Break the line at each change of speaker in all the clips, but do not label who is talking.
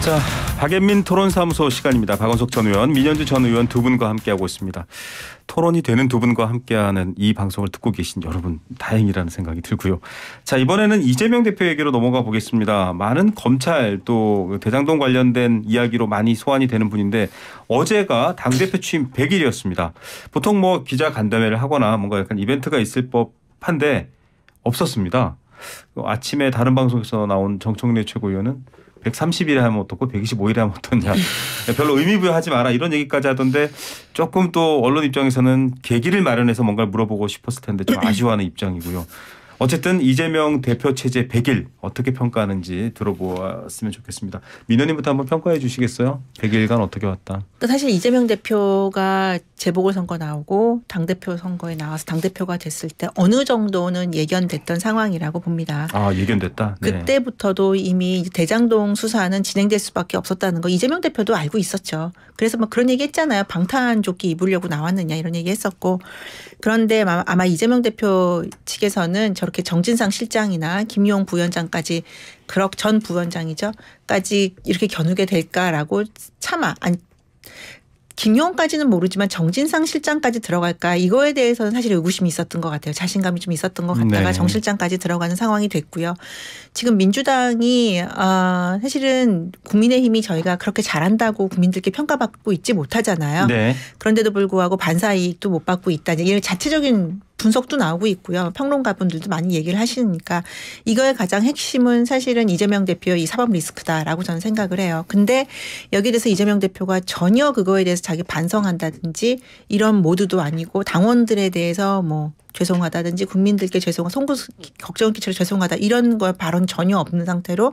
자, 박앤민 토론사무소 시간입니다. 박원석 전 의원, 민현주 전 의원 두 분과 함께하고 있습니다. 토론이 되는 두 분과 함께하는 이 방송을 듣고 계신 여러분 다행이라는 생각이 들고요. 자, 이번에는 이재명 대표 얘기로 넘어가 보겠습니다. 많은 검찰 또 대장동 관련된 이야기로 많이 소환이 되는 분인데 어제가 당대표 취임 100일이었습니다. 보통 뭐 기자 간담회를 하거나 뭔가 약간 이벤트가 있을 법한데 없었습니다. 아침에 다른 방송에서 나온 정청래 최고위원은 130일에 하면 어떻고 125일에 하면 어떻냐 별로 의미 부여하지 마라 이런 얘기까지 하던데 조금 또 언론 입장에서는 계기를 마련해서 뭔가를 물어보고 싶었을 텐데 좀 아쉬워하는 입장이고요. 어쨌든 이재명 대표 체제 100일 어떻게 평가하는지 들어보았으면 좋겠습니다. 민원님부터 한번 평가해 주시겠어요? 100일간 어떻게 왔다?
사실 이재명 대표가 재보궐선거 나오고 당대표 선거에 나와서 당대표가 됐을 때 어느 정도는 예견됐던 상황이라고 봅니다.
아, 예견됐다? 네.
그때부터도 이미 대장동 수사는 진행될 수밖에 없었다는 거 이재명 대표도 알고 있었죠. 그래서 뭐 그런 얘기 했잖아요. 방탄 조끼 입으려고 나왔느냐 이런 얘기 했었고 그런데 아마 이재명 대표 측에서는 저렇게 정진상 실장이나 김용 부위원장까지 그럭 전 부위원장이죠.까지 이렇게 겨누게 될까라고 참아 안 김용까지는 모르지만 정진상 실장까지 들어갈까 이거에 대해서는 사실 의구심이 있었던 것 같아요. 자신감이 좀 있었던 것 같다가 네. 정 실장까지 들어가는 상황이 됐고요. 지금 민주당이 어, 사실은 국민의힘이 저희가 그렇게 잘한다고 국민들께 평가받고 있지 못하잖아요. 네. 그런데도 불구하고 반사 이익도 못 받고 있다. 이런 자체적인 분석도 나오고 있고요. 평론가분들도 많이 얘기를 하시니까 이거의 가장 핵심은 사실은 이재명 대표의 이 사법 리스크다라고 저는 생각을 해요. 근데 여기에 대해서 이재명 대표가 전혀 그거에 대해서 자기 반성한다든지 이런 모두도 아니고 당원들에 대해서 뭐 죄송하다든지 국민들께 죄송한 송구 걱정 끼치려 죄송하다 이런 걸 발언 전혀 없는 상태로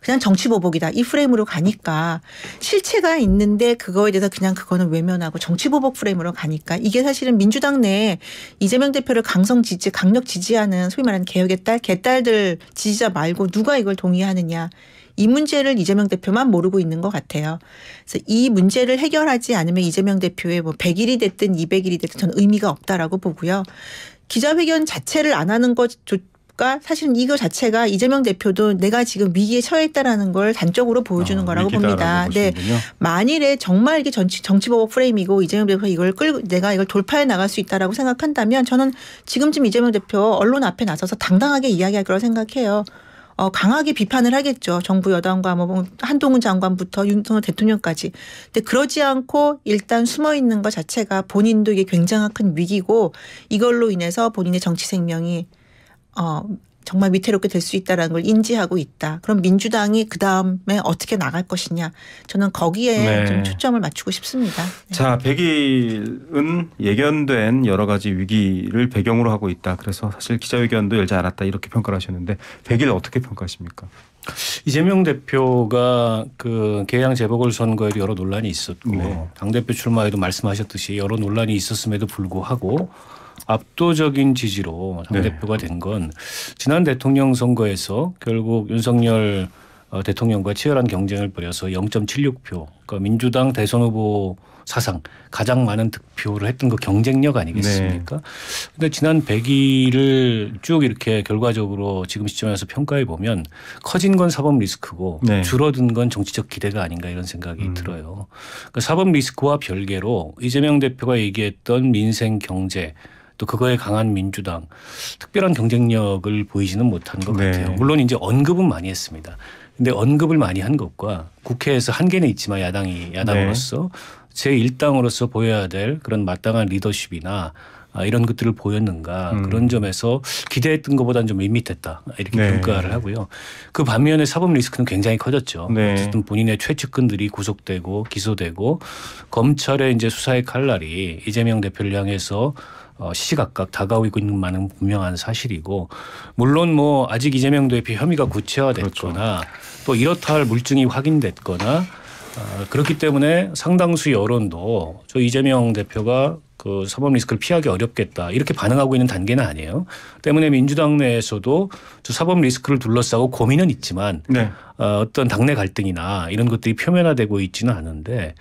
그냥 정치보복이다 이 프레임으로 가니까 실체가 있는데 그거에 대해서 그냥 그거는 외면하고 정치보복 프레임으로 가니까 이게 사실은 민주당 내에 이재명 대표를 강성 지지 강력 지지하는 소위 말하는 개혁의 딸 개딸들 지지자 말고 누가 이걸 동의하느냐 이 문제를 이재명 대표만 모르고 있는 것 같아요. 그래서 이 문제를 해결하지 않으면 이재명 대표의 뭐 100일이 됐든 200일이 됐든 저는 의미가 없다라고 보고요. 기자회견 자체를 안 하는 것조 그러니까 사실은 이거 자체가 이재명 대표도 내가 지금 위기에 처해 있다라는 걸 단적으로 보여주는 아, 거라고 봅니다. 네. 보시는군요. 만일에 정말 이게 정치 정치보복 프레임이고 이재명 대표가 이걸 끌고 내가 이걸 돌파해 나갈 수 있다라고 생각한다면 저는 지금쯤 이재명 대표 언론 앞에 나서서 당당하게 이야기할 거라고 생각해요. 어, 강하게 비판을 하겠죠. 정부 여당과 뭐, 뭐 한동훈 장관부터 윤석열 대통령까지. 근데 그러지 않고 일단 숨어 있는 것 자체가 본인도 이게 굉장한 큰 위기고 이걸로 인해서 본인의 정치 생명이 어, 정말 위태롭게 될 수 있다라는 걸 인지하고 있다. 그럼 민주당이 그 다음에 어떻게 나갈 것이냐. 저는 거기에 네. 좀 초점을 맞추고 싶습니다.
네. 자, 100일은 예견된 여러 가지 위기를 배경으로 하고 있다. 그래서 사실 기자회견도 열지 않았다. 이렇게 평가를 하셨는데 100일 어떻게 평가하십니까?
이재명 대표가 그 개항 재보궐 선거에도 여러 논란이 있었고 네. 당 대표 출마에도 말씀하셨듯이 여러 논란이 있었음에도 불구하고 압도적인 지지로 당대표가 네. 된건 지난 대통령 선거에서 결국 윤석열 어, 대통령과 치열한 경쟁을 벌여서 0.76표 그러니까 민주당 대선 후보 사상 가장 많은 득표를 했던 그 경쟁력 아니겠습니까? 네. 근데 지난 100일을 쭉 이렇게 결과적으로 지금 시점에서 평가해 보면 커진 건 사법 리스크고 네. 줄어든 건 정치적 기대가 아닌가 이런 생각이 음. 들어요. 그러니까 사법 리스크와 별개로 이재명 대표가 얘기했던 민생 경제 또 그거에 강한 민주당 특별한 경쟁력을 보이지는 못한 것 네. 같아요. 물론 이제 언급은 많이 했습니다. 근데 언급을 많이 한 것과 국회에서 한계는 있지만 야당이 야당으로서 네. 제 일당으로서 보여야 될 그런 마땅한 리더십이나 아, 이런 것들을 보였는가 음. 그런 점에서 기대했던 것보다는 좀 밋밋했다 이렇게 네. 평가를 하고요. 그 반면에 사법 리스크는 굉장히 커졌죠. 네. 어쨌든 본인의 최측근들이 구속되고 기소되고 검찰의 이제 수사의 칼날이 이재명 대표를 향해서 어, 시시각각 다가오고 있는 만은 분명한 사실이고 물론 뭐 아직 이재명 대표 혐의가 구체화됐거나 그렇죠. 또 이렇다 할 물증이 확인됐거나 어, 그렇기 때문에 상당수 여론도 저 이재명 대표가 그 사법 리스크를 피하기 어렵겠다 이렇게 반응하고 있는 단계는 아니에요. 때문에 민주당 내에서도 저 사법 리스크를 둘러싸고 고민은 있지만 네. 어, 어떤 당내 갈등이나 이런 것들이 표면화되고 있지는 않은데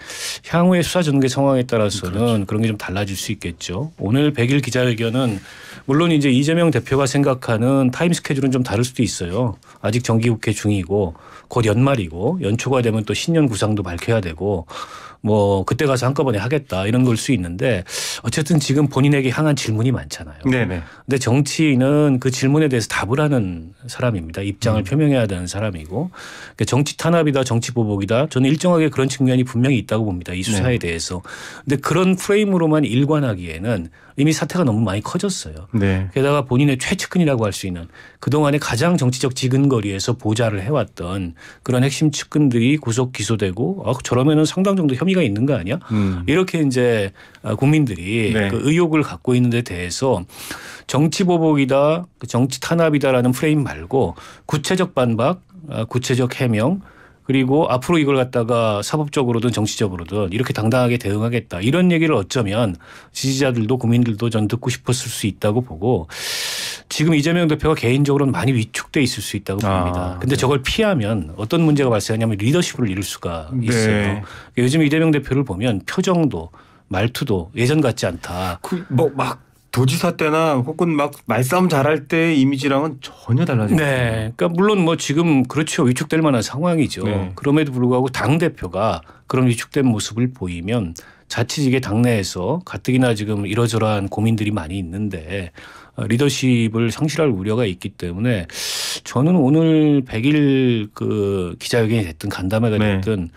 향후의 수사 전개 상황에 따라서는 그렇죠. 그런 게 좀 달라질 수 있겠죠. 오늘 100일 기자회견은 물론 이제 이재명 대표가 생각하는 타임 스케줄은 좀 다를 수도 있어요. 아직 정기국회 중이고 곧 연말이고 연초가 되면 또 신년 구상도 밝혀야 되고 뭐 그때 가서 한꺼번에 하겠다 이런 걸 수 있는데 어쨌든 지금 본인에게 향한 질문이 많잖아요. 네네. 근데 정치인은 그 질문에 대해서 답을 하는 사람입니다. 입장을 음. 표명해야 되는 사람이고 그러니까 정치 탄압이다 정치 보복이다 저는 일정하게 그런 측면이 분명히 있다고 봅니다. 이 수사에 네. 대해서. 근데 그런 프레임으로만 일관하기에는 이미 사태가 너무 많이 커졌어요. 네. 게다가 본인의 최측근이라고 할 수 있는 그동안에 가장 정치적 지근거리에서 보좌를 해왔던 그런 핵심 측근들이 구속 기소되고 어, 저러면은 상당 정도 혐의가 있는 거 아니야? 음. 이렇게 이제 어, 국민들이 네. 그 의혹을 갖고 있는 데 대해서 정치 보복이다, 그 정치 탄압이다라는 프레임 말고 구체적 반박, 어, 구체적 해명 그리고 앞으로 이걸 갖다가 사법적으로든 정치적으로든 이렇게 당당하게 대응하겠다. 이런 얘기를 어쩌면 지지자들도 국민들도 전 듣고 싶었을 수 있다고 보고 지금 이재명 대표가 개인적으로는 많이 위축돼 있을 수 있다고 아, 봅니다. 아, 근데 네. 저걸 피하면 어떤 문제가 발생하냐면 리더십을 잃을 수가 네. 있어요. 네. 요즘 이재명 대표를 보면 표정도 말투도 예전 같지 않다. 그, 뭐막 도지사 때나 혹은 막 말싸움 잘할 때 이미지랑은 전혀 달라지죠. 네. 그러니까 물론 뭐 지금 그렇죠. 위축될 만한 상황이죠. 네. 그럼에도 불구하고 당대표가 그런 위축된 모습을 보이면 자칫이게 당내에서 가뜩이나 지금 이러저러한 고민들이 많이 있는데 어, 리더십을 상실할 우려가 있기 때문에 저는 오늘 100일 그 기자회견이 됐든 간담회가 네. 됐든 네.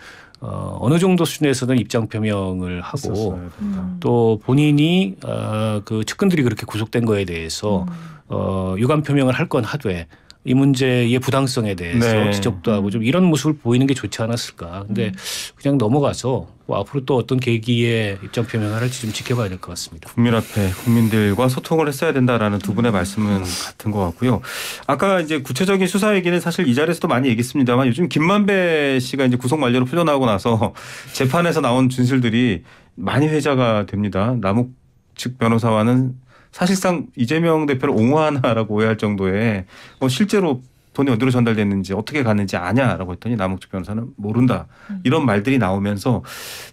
어, 어느 정도 수준에서는 입장 표명을 하고 음. 또 본인이 어, 그 측근들이 그렇게 구속된 거에 대해서 음. 어, 유감 표명을 할 건 하되 이 문제의 부당성에 대해서 네. 지적도 하고 좀 이런 모습을 보이는 게 좋지 않았을까. 근데 음. 그냥 넘어가서 뭐 앞으로 또 어떤 계기에 입장 표명을 할지 좀 지켜봐야 될 것 같습니다.
국민 앞에 국민들과 소통을 했어야 된다라는 두 분의 말씀은 같은 것 같고요. 아까 이제 구체적인 수사 얘기는 사실 이 자리에서도 많이 얘기했습니다만 요즘 김만배 씨가 이제 구속 완료로 풀려나고 나서 재판에서 나온 진술들이 많이 회자가 됩니다. 남욱 측 변호사와는 사실상 이재명 대표를 옹호하나라고 오해할 정도의 뭐 실제로 돈이 어디로 전달됐는지 어떻게 갔는지 아냐라고 했더니 남욱주 변호사는 모른다 이런 말들이 나오면서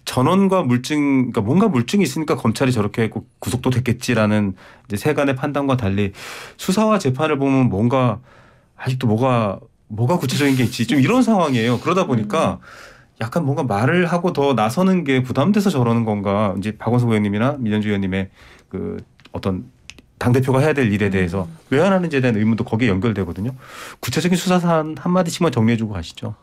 전원과 물증 그러니까 뭔가 물증이 있으니까 검찰이 저렇게 했고 구속도 됐겠지라는 이제 세간의 판단과 달리 수사와 재판을 보면 뭔가 아직도 뭐가 뭐가 구체적인 게 있지 좀 이런 상황이에요 그러다 보니까 약간 뭔가 말을 하고 더 나서는 게 부담돼서 저러는 건가 이제 박원석 의원님이나 민현주 의원님의 그 어떤 당 대표가 해야 될 일에 음. 대해서 음. 왜안 하는지에 대한 의문도 거기에 연결되거든요. 구체적인 수사 사안 한 마디씩만 정리해주고 가시죠.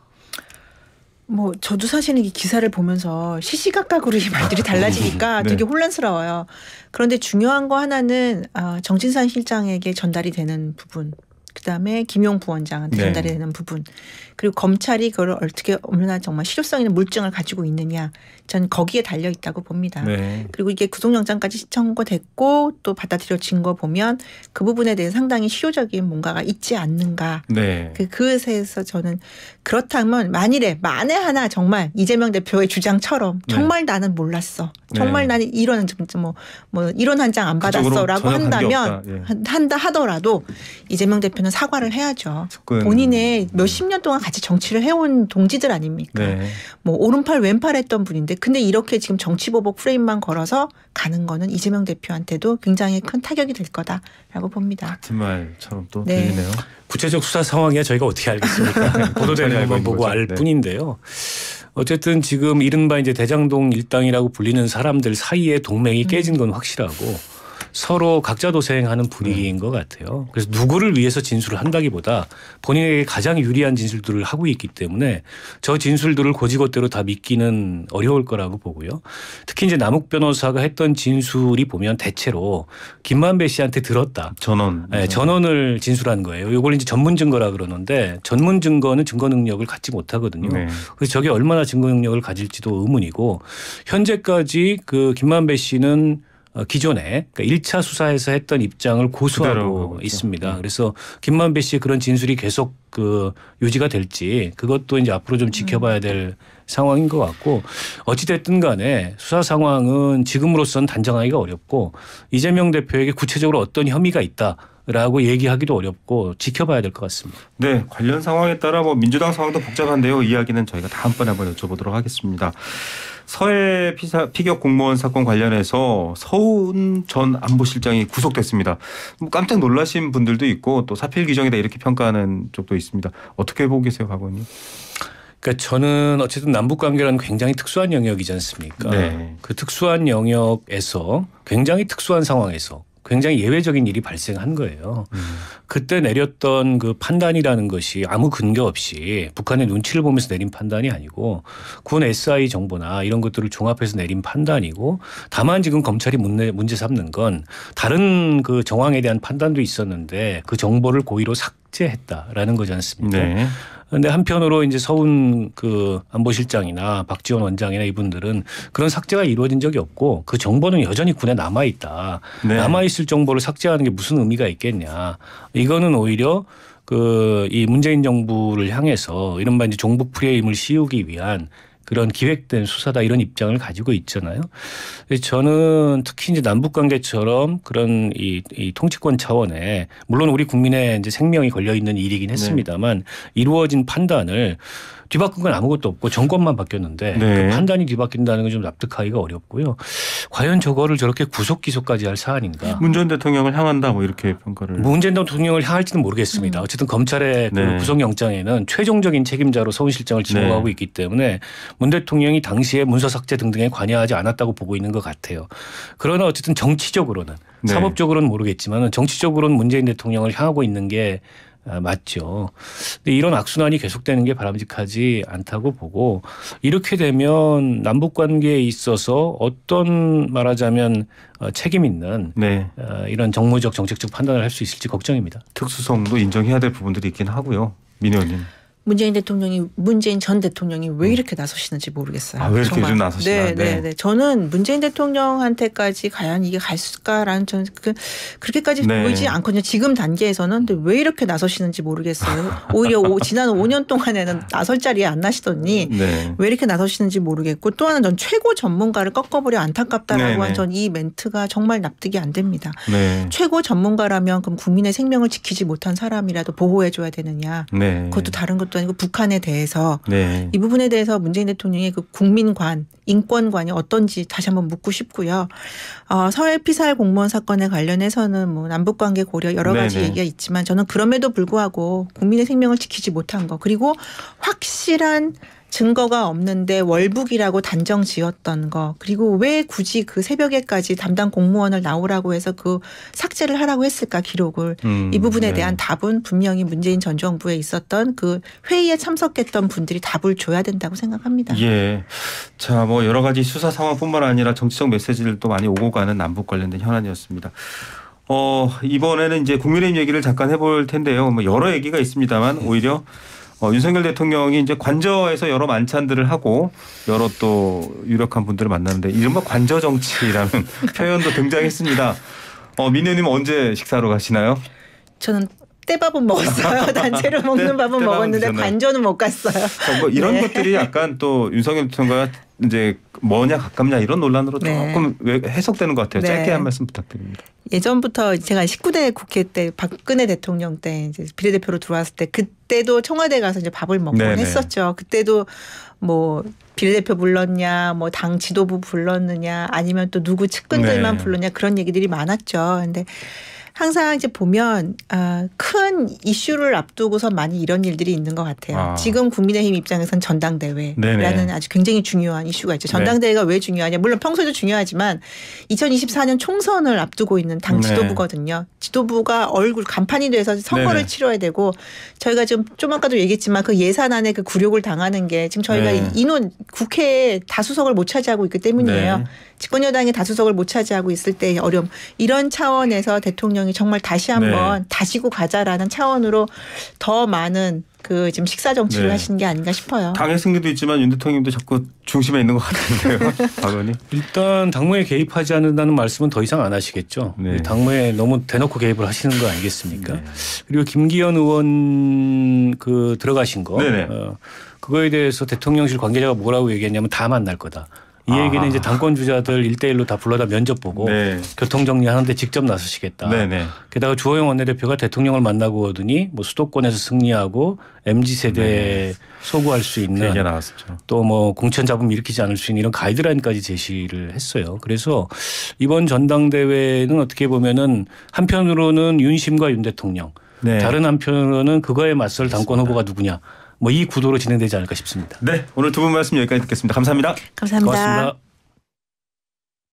뭐 저도 사실은 이 기사를 보면서 시시각각으로 이 말들이 달라지니까 네. 되게 혼란스러워요. 그런데 중요한 거 하나는 아, 어, 정진상 실장에게 전달이 되는 부분 그다음에 김용 부원장한테 네. 전달이 되는 부분 그리고 검찰이 그걸 어떻게 얼마나 정말 실효성 있는 물증을 가지고 있느냐 전 거기에 달려 있다고 봅니다. 네. 그리고 이게 구속영장까지 신 청구됐고 또 받아들여진 거 보면 그 부분에 대해 상당히 실효적인 뭔가가 있지 않는가. 네. 그 그에서 저는 그렇다면 만일에 만에 하나 정말 이재명 대표의 주장처럼 네. 정말 네. 나는 몰랐어. 네. 정말 나는 이런 좀뭐 뭐 이런 한 장 안 받았어라고 한다면 예. 한다 하더라도 이재명 대표는 저는 사과를 해야죠. 접근. 본인의 몇십년 네. 동안 같이 정치를 해온 동지들 아닙니까? 네. 뭐 오른팔 왼팔 했던 분인데 근데 이렇게 지금 정치 보복 프레임만 걸어서 가는 거는 이재명 대표한테도 굉장히 큰 타격이 될 거다라고 봅니다. 같은
말처럼 또 네. 들리네요. 구체적 수사 상황이야 저희가 어떻게 알겠습니까? 네. 보도되는 것만 보고 거죠. 알 네. 뿐인데요. 어쨌든 지금 이른바 이제 대장동 일당이라고 불리는 사람들 사이에 동맹이 음. 깨진 건 확실하고 서로 각자 도생하는 분위기인 네. 음. 것 같아요. 그래서 누구를 위해서 진술을 한다기보다 본인에게 가장 유리한 진술들을 하고 있기 때문에 저 진술들을 고지것대로 다 믿기는 어려울 거라고 보고요. 특히 이제 남욱 변호사가 했던 진술이 보면 대체로 김만배 씨한테 들었다. 전원. 네, 전원을 진술한 거예요. 이걸 이제 전문 증거라 그러는데 전문 증거는 증거 능력을 갖지 못하거든요. 네. 그래서 저게 얼마나 증거 능력을 가질지도 의문이고 현재까지 그 김만배 씨는 어, 기존에 그러니까 1차 수사에서 했던 입장을 고수하고 있습니다. 네. 그래서 김만배 씨의 그런 진술이 계속 그 유지가 될지 그것도 이제 앞으로 좀 지켜봐야 음. 될 상황인 것 같고 어찌됐든 간에 수사 상황은 지금으로선 단정하기가 어렵고 이재명 대표에게
구체적으로 어떤 혐의가 있다. 라고 얘기하기도 어렵고 지켜봐야 될 것 같습니다. 네, 관련 상황에 따라 뭐 민주당 상황도 복잡한데요. 이야기는 저희가 다음번에 한번 여쭤보도록 하겠습니다. 서해 피사, 피격 공무원 사건 관련해서 서훈 전 안보실장이 구속됐습니다. 뭐 깜짝 놀라신 분들도 있고 또 사필 규정이다 이렇게 평가하는 쪽도 있습니다. 어떻게 보고 계세요, 박원님? 그러니까 저는 어쨌든 남북 관계라는 굉장히 특수한
영역이지 않습니까? 네. 그 특수한 영역에서 굉장히 특수한 상황에서 굉장히 예외적인 일이 발생한 거예요. 음. 그때 내렸던 그 판단이라는 것이 아무 근거 없이 북한의 눈치를 보면서 내린 판단이 아니고 군 SI 정보나 이런 것들을 종합해서 내린 판단이고 다만 지금 검찰이 문제, 문제 삼는 건 다른 그 정황에 대한 판단도 있었는데 그 정보를 고의로 삭제했다라는 거지 않습니까? 네. 그런데 한편으로 이제 서훈 그 안보실장이나 박지원 원장이나 이분들은 그런 삭제가 이루어진 적이 없고 그 정보는 여전히 군에 남아 있다. 네. 남아 있을 정보를 삭제하는 게 무슨 의미가 있겠냐. 이거는 오히려 그 이 문재인 정부를 향해서 이른바 이제 종북 프레임을 씌우기 위한 그런 기획된 수사다 이런 입장을 가지고 있잖아요. 저는 특히 이제 남북 관계처럼 그런 이, 이, 통치권 차원에 물론 우리 국민의 이제 생명이 걸려 있는 일이긴 네. 했습니다만 네. 이루어진 판단을 뒤바꾼 건 아무것도 없고 정권만 바뀌었는데 그 네. 그 판단이 뒤바뀐다는 건 좀 납득하기가 어렵고요. 과연 저거를 저렇게 구속 기소까지 할 사안인가? 문 전
대통령을 향한다 뭐 이렇게 평가를.
문재인 대통령을 향할지는 모르겠습니다. 음. 어쨌든 검찰의 그 네. 그 구속영장에는 최종적인 책임자로 서울 실장을 지목하고 네. 있기 때문에 문 대통령이 당시에 문서 삭제 등등에 관여하지 않았다고 보고 있는 것 같아요. 그러나 어쨌든 정치적으로는 네. 사법적으로는 모르겠지만 정치적으로는 문재인 대통령을 향하고 있는 게 아, 맞죠. 근데 이런 악순환이 계속되는 게 바람직하지 않다고 보고 이렇게 되면 남북 관계에 있어서 어떤 말하자면 어, 책임 있는 네. 어, 이런 정무적 정책적 판단을 할 수 있을지 걱정입니다. 특수성도 인정해야 될 부분들이 있긴 하고요.
민의원님.
문재인 대통령이 문재인 전 대통령이 왜 음. 이렇게 나서시는지 모르겠어요. 아, 왜 이렇게 정말. 나서시나? 네, 네, 네, 네. 저는 문재인 대통령한테까지 과연 이게 갈 수까라는 저는 그, 그렇게까지 네. 보이지 않거든요. 지금 단계에서는 근데 왜 이렇게 나서시는지 모르겠어요. 오히려 오, 지난 5년 동안에는 나설 자리에 안 나시더니 네. 왜 이렇게 나서시는지 모르겠고 또 하나 전 최고 전문가를 꺾어버려 안타깝다라고 네, 한전이 네. 멘트가 정말 납득이 안 됩니다. 네. 최고 전문가라면 그럼 국민의 생명을 지키지 못한 사람이라도 보호해줘야 되느냐?
그것도
다른 것도 아니고 북한에 대해서 네. 이 부분에 대해서 문재인 대통령의 그 국민관, 인권관이 어떤지 다시 한번 묻고 싶고요. 어, 서해 피살 공무원 사건에 관련해서는 뭐 남북 관계 고려 여러 가지 네네. 얘기가 있지만 저는 그럼에도 불구하고 국민의 생명을 지키지 못한 거 그리고 확실한 증거가 없는데 월북이라고 단정 지었던 거 그리고 왜 굳이 그 새벽에까지 담당 공무원을 나오라고 해서 그 삭제를 하라고 했을까 기록을 음, 이 부분에 네. 대한 답은 분명히 문재인 전 정부에 있었던 그 회의에 참석했던 분들이 답을 줘야 된다고 생각합니다. 예.
자, 뭐 여러 가지 수사 상황뿐만 아니라 정치적 메시지들도 많이 오고 가는 남북 관련된 현안이었습니다. 어, 이번에는 이제 국민의힘 얘기를 잠깐 해볼 텐데요. 뭐 여러 얘기가 있습니다만 네. 오히려 어, 윤석열 대통령이 이제 관저에서 여러 만찬들을 하고 여러 또 유력한 분들을 만났는데 이른바 관저 정치라는 표현도 등장했습니다. 어, 민혜님 언제 식사로 가시나요?
저는 떼밥은 먹었어요. 단체로 먹는 밥은 먹었는데 관전은 못 갔어요. 뭐 이런 네. 것들이
약간 또 윤석열 총과 이제 뭐냐 가깝냐 이런 논란으로 네. 조금 해석되는 것 같아요. 네. 짧게 한 말씀 부탁드립니다.
예전부터 제가 19대 국회 때 박근혜 대통령 때 이제 비례대표로 들어왔을 때 그때도 청와대 가서 이제 밥을 먹곤 네네. 했었죠. 그때도 뭐 비례대표 불렀냐, 뭐 당 지도부 불렀느냐, 아니면 또 누구 측근들만 네. 불렀냐 그런 얘기들이 많았죠. 근데 항상 이제 보면 아, 큰 이슈를 앞두고서 많이 이런 일들이 있는 것 같아요. 아. 지금 국민의힘 입장에선 전당대회라는 네네. 아주 굉장히 중요한 이슈가 있죠. 전당대회가 네. 왜 중요하냐? 물론 평소에도 중요하지만 2024년 총선을 앞두고 있는 당 네. 지도부거든요. 네. 지도부가 얼굴 간판이 돼서 선거를 네네. 치러야 되고 저희가 지금 좀 아까도 얘기했지만 그 예산안에 그 굴욕을 당하는 게 지금 저희가 네. 인원 국회에 다수석을 못 차지하고 있기 때문이에요. 네. 집권 여당이 다수석을 못 차지하고 있을 때 어려움 이런 차원에서 대통령이 대통령이 정말 다시 네. 한번 네. 다시고 가자라는 차원으로 더 많은 그 지금 식사 정치를 네. 하는게 아닌가 싶어요.
당의 승리도 있지만 윤 대통령도 자꾸 중심에 있는 것
같은데요, 일단 당무에 개입하지 않는다는 말씀은 더 이상 안 하시겠죠. 네. 당무에 너무 대놓고 개입을 하시는 거 아니겠습니까? 네. 그리고 김기현 의원 그 들어가신 거 어, 그거에 대해서 대통령실 관계자가 뭐라고 얘기했냐면 다 만날 거다.
이 얘기는 이제 당권
주자들 일대일로다 불러다 면접 보고 네. 교통 정리하는데 직접 나서시겠다. 네네. 네. 게다가 주호영 원내대표가 대통령을 만나고 오더니 뭐 수도권에서 승리하고 mz 세대에 네. 소구할 수 있는 그 또뭐 공천 잡음 일으키지 않을 수 있는 이런 가이드라인까지 제시를 했어요. 그래서 이번 전당대회는 어떻게 보면은 한편으로는 윤심과 윤 대통령 네. 다른 한편으로는 그거에 맞설 당권 후보가 누구냐 뭐이 구도로 진행되지 않을까 싶습니다.
네, 오늘 두 분 말씀 여기까지 듣겠습니다. 감사합니다. 감사합니다. 고맙습니다.